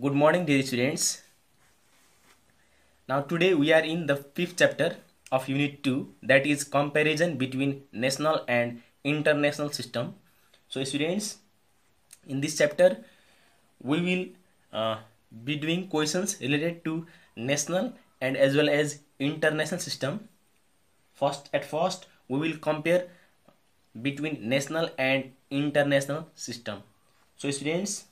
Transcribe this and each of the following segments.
good morning dear students now today we are in the fifth chapter of unit 2 that is comparison between national and international system so students in this chapter we will uh, be doing questions related to national and as well as international system first at first we will compare between national and international system so students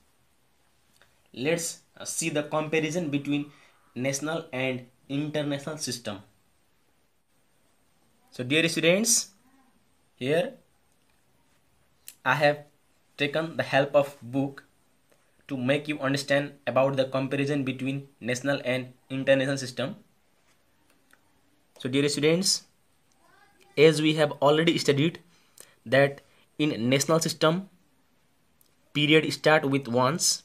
let's uh, see the comparison between national and international system so dear students here i have taken the help of book to make you understand about the comparison between national and international system so dear students as we have already studied that in national system period start with once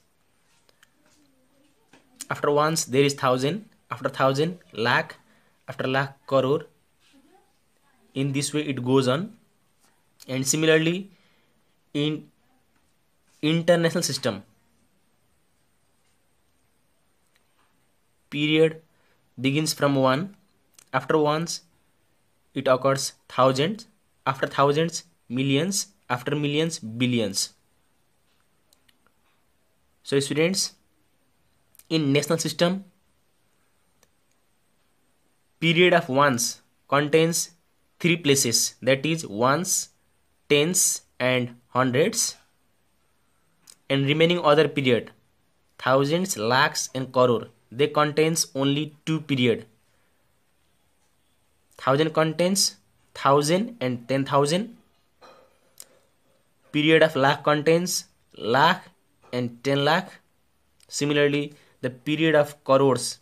after once there is thousand after thousand lakh after lakh crore in this way it goes on and similarly in international system period begins from one after ones it occurs thousands after thousands millions after millions billions so students in national system period of ones contains three places that is ones tens and hundreds and remaining other period thousands lakhs and crore they contains only two period thousand contains thousand and ten thousand period of lakh contains lakh and ten lakh similarly the period of crores.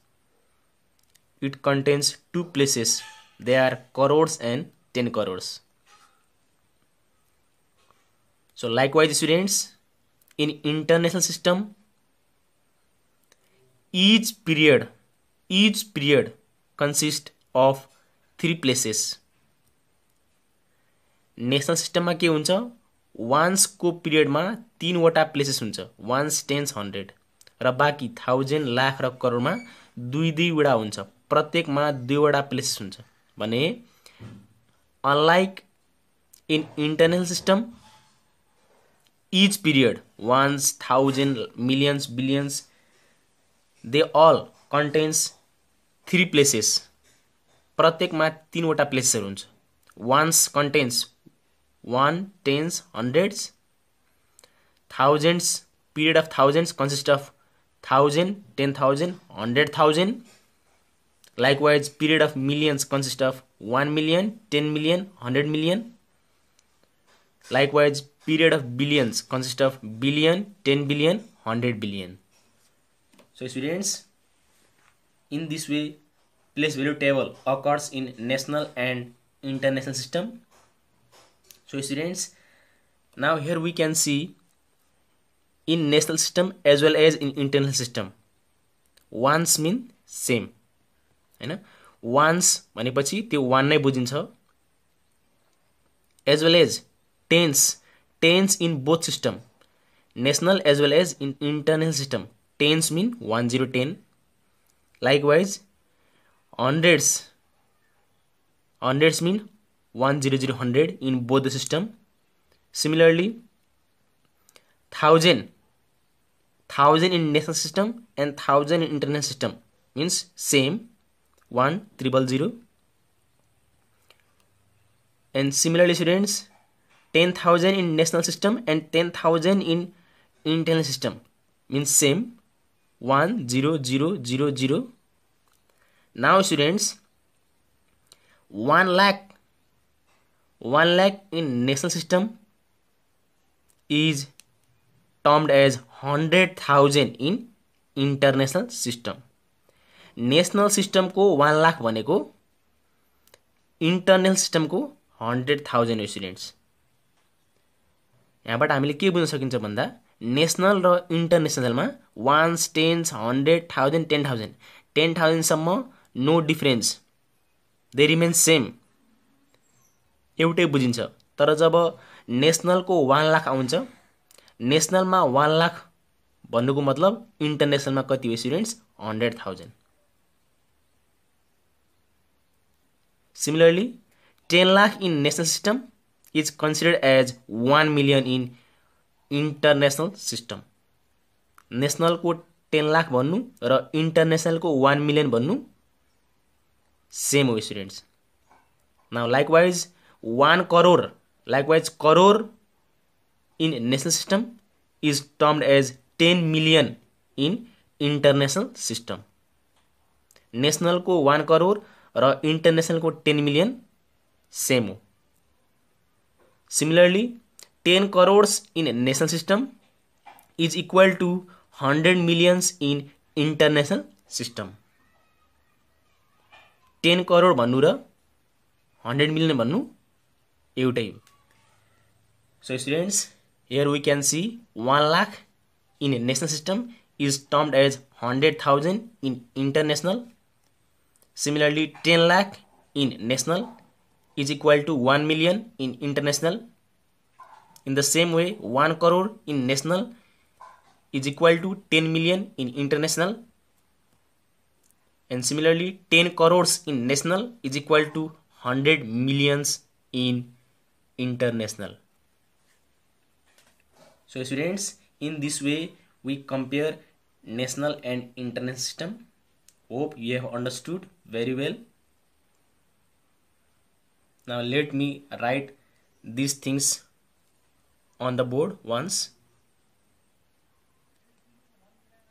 It contains two places. They are crores and 10 crores. So likewise students, in international system, each period, each period consists of ma ke national सिस्टममा के हुन्छ वान्सको पिरियडमा तिनवटा places हुन्छ once tens hundred र बाँकी thousand lakh र करोडमा दुई दुईवटा हुन्छ प्रत्येकमा दुईवटा प्लेस हुन्छ भने unlike in internal system each period ones thousand millions billions they all contains three places प्रत्येकमा तिनवटा प्लेसेसहरू हुन्छ ones contains one tens hundreds thousands period of thousands consist of thousand, ten thousand, hundred thousand. Likewise, period of millions consist of one million, ten million, hundred million. Likewise, period of billions consist of billion, ten billion, hundred billion. So students, in this way, place value table occurs in national and international system. So students, now here we can see in national system as well as in international system ones mean same होइन ones भनेपछि त्यो one नै बुझिन्छ as well as tens tens in both system national as well as in international system tens mean one zero ten likewise hundreds hundreds mean one zero zero hundred in both the system similarly thousand 1000 in national system and 1000 in internet system means same 1 triple 0 and similarly students 10000 in national system and 10000 in internal system means same 1 0 0 0 0 now students 1 lakh 1 lakh in national system is termed as hundred thousand in international system national सिस्टमको one lakh भनेको internal सिस्टमको hundred thousand students यहाँबाट हामीले के बुझ्न सकिन्छ भन्दा national र इन्टरनेसनलमा ones tens hundred thousand ten thousand ten थाउजन्डसम्म no difference they remains same एउटै बुझिन्छ तर जब नेसनलको वान लाख आउँछ नेसनलमा वान लाख भन्नुको मतलब इन्टरनेसनलमा कति हो students hundred thousand similarly ten lakh in national system is considered as one million in international system नेसनलको टेन लाख भन्नु र इन्टरनेसनलको वान मिलियन भन्नु सेम हो students now likewise one crore likewise crore in national system is termed as ten million in international system नेसनलको one crore र इन्टरनेसनलको ten million same हो similarly ten crores in national system is equal to hundred millions in international system ten crore भन्नु र hundred million भन्नु एउटै हो so students here we can see one lakh in a national system is termed as 100,000 in international. Similarly, 10 lakh in national is equal to 1 million in international. In the same way, 1 crore in national is equal to 10 million in international. And similarly, 10 crores in national is equal to 100 millions in international. So students, in this way we compare national and internal system hope you have understood very well now let me write these things on the board once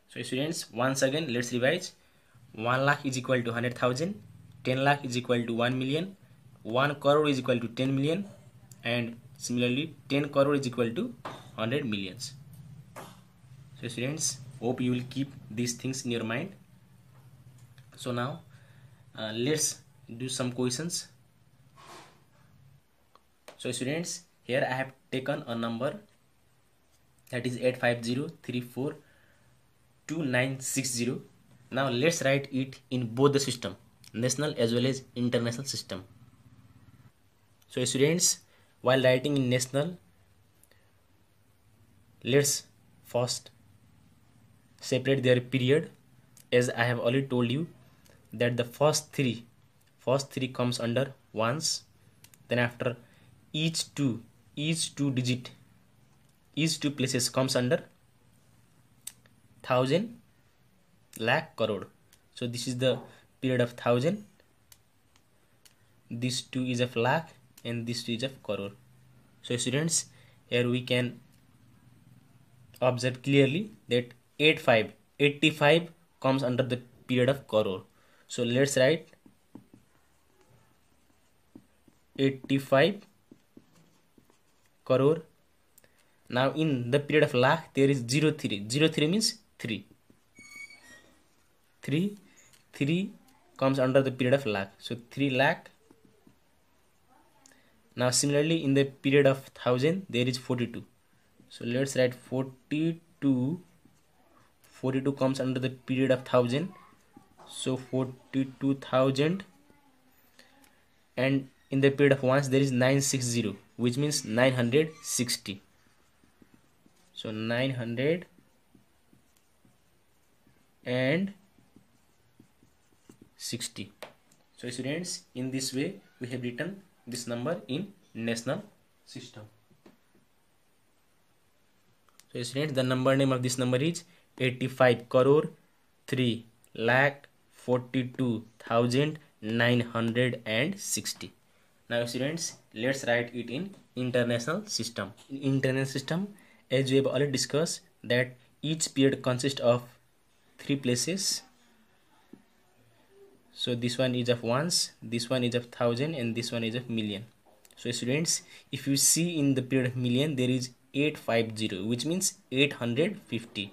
so students once again let's revise 1 lakh is equal to 100000 10 lakh is equal to 1 million 1 crore is equal to 10 million and similarly 10 crore is equal to 100 millions so students hope you will keep these things in your mind so now uh, let's do some questions so students here i have taken a number that is 850342960 now let's write it in both the system national as well as international system so students while writing in national let's first separate their period as I have already told you that the first three first three comes under ones then after each two each two digit each two places comes under thousand lakh crore so this is the period of thousand this two is of lakh and this two is of crore so students here we can observe clearly that 85 85 comes under the period of crore so let's write 85 crore now in the period of lakh there is 03 03 means 3 3 3 comes under the period of lakh so 3 lakh now similarly in the period of 1000 there is 42 so let's write 42 42 comes under the period of 1000 so 42000 and in the period of ones there is 960 which means 960 so 900 and 60 so students in this way we have written this number in national system so students the number name of this number is 85 crore 3 lakh 42960 now students let's write it in international system in international system as we have already discussed that each period consists of three places so this one is of ones this one is of thousand and this one is of million so students if you see in the period of million there is 850 which means 850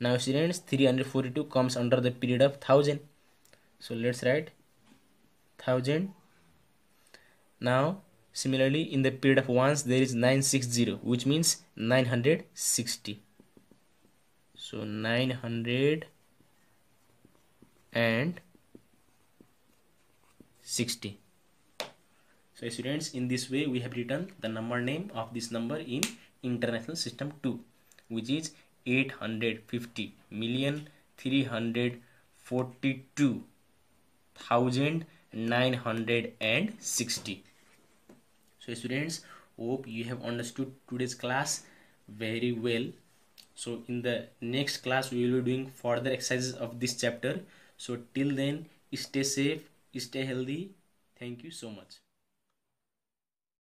now students 342 comes under the period of 1000 so let's write 1000 now similarly in the period of ones there is 960 which means 960 so 900 and 60 so students in this way we have written the number name of this number in international system 2 which is 850 million 342 thousand so students hope you have understood today's class very well so in the next class we will be doing further exercises of this chapter so till then stay safe stay healthy thank you so much